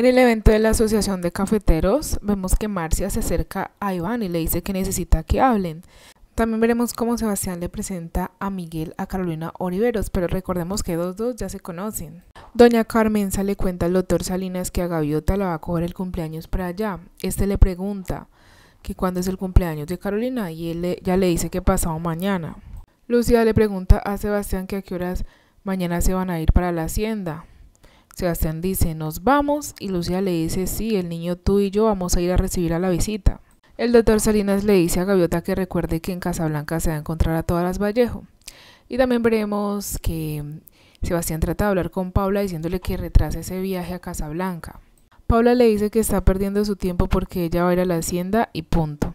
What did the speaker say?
En el evento de la Asociación de Cafeteros, vemos que Marcia se acerca a Iván y le dice que necesita que hablen. También veremos cómo Sebastián le presenta a Miguel a Carolina Oliveros, pero recordemos que los dos ya se conocen. Doña Carmenza le cuenta al doctor Salinas que a Gaviota la va a coger el cumpleaños para allá. Este le pregunta que cuándo es el cumpleaños de Carolina y él ya le dice que pasado mañana. Lucía le pregunta a Sebastián que a qué horas mañana se van a ir para la hacienda. Sebastián dice, nos vamos y Lucía le dice, sí, el niño tú y yo vamos a ir a recibir a la visita. El doctor Salinas le dice a Gaviota que recuerde que en Casablanca se va a encontrar a todas las Vallejo. Y también veremos que Sebastián trata de hablar con Paula diciéndole que retrase ese viaje a Casablanca. Paula le dice que está perdiendo su tiempo porque ella va a ir a la hacienda y punto.